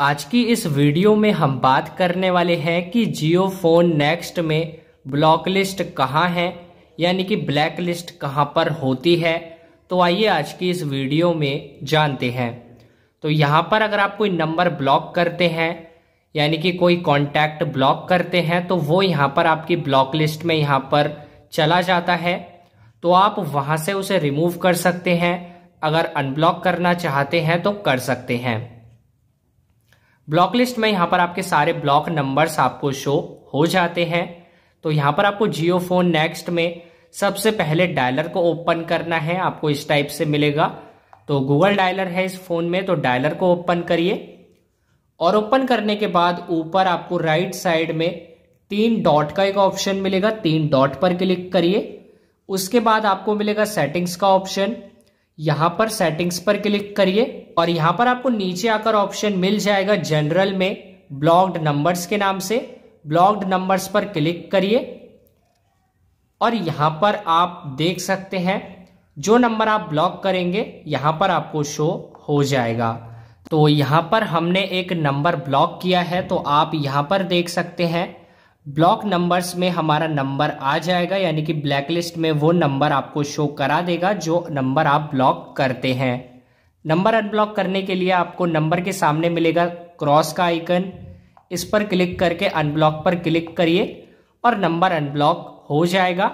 आज की इस वीडियो में हम बात करने वाले हैं कि जियो फोन नेक्स्ट में ब्लॉक लिस्ट कहाँ है यानी कि ब्लैक लिस्ट कहाँ पर होती है तो आइए आज की इस वीडियो में जानते हैं तो यहाँ पर अगर आप कोई नंबर ब्लॉक करते हैं यानी कि कोई कांटेक्ट ब्लॉक करते हैं तो वो यहाँ पर आपकी ब्लॉक लिस्ट में यहाँ पर चला जाता है तो आप वहाँ से उसे रिमूव कर सकते हैं अगर अनब्लॉक करना चाहते हैं तो कर सकते हैं ब्लॉक लिस्ट में यहाँ पर आपके सारे ब्लॉक नंबर्स आपको शो हो जाते हैं तो यहाँ पर आपको जियो फोन नेक्स्ट में सबसे पहले डायलर को ओपन करना है आपको इस टाइप से मिलेगा तो गूगल डायलर है इस फोन में तो डायलर को ओपन करिए और ओपन करने के बाद ऊपर आपको राइट साइड में तीन डॉट का एक ऑप्शन मिलेगा तीन डॉट पर क्लिक करिए उसके बाद आपको मिलेगा सेटिंग्स का ऑप्शन यहां पर सेटिंग्स पर क्लिक करिए और यहां पर आपको नीचे आकर ऑप्शन मिल जाएगा जनरल में ब्लॉक्ड नंबर्स के नाम से ब्लॉक्ड नंबर्स पर क्लिक करिए और यहां पर आप देख सकते हैं जो नंबर आप ब्लॉक करेंगे यहां पर आपको शो हो जाएगा तो यहां पर हमने एक नंबर ब्लॉक किया है तो आप यहां पर देख सकते हैं ब्लॉक नंबर्स में हमारा नंबर आ जाएगा यानी कि ब्लैकलिस्ट में वो नंबर आपको शो करा देगा जो नंबर आप ब्लॉक करते हैं नंबर अनब्लॉक करने के लिए आपको नंबर के सामने मिलेगा क्रॉस का आइकन इस पर क्लिक करके अनब्लॉक पर क्लिक करिए और नंबर अनब्लॉक हो जाएगा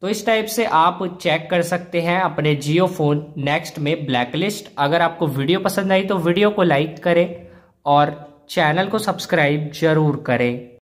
तो इस टाइप से आप चेक कर सकते हैं अपने जियो फोन नेक्स्ट में ब्लैकलिस्ट अगर आपको वीडियो पसंद आई तो वीडियो को लाइक करें और चैनल को सब्सक्राइब जरूर करें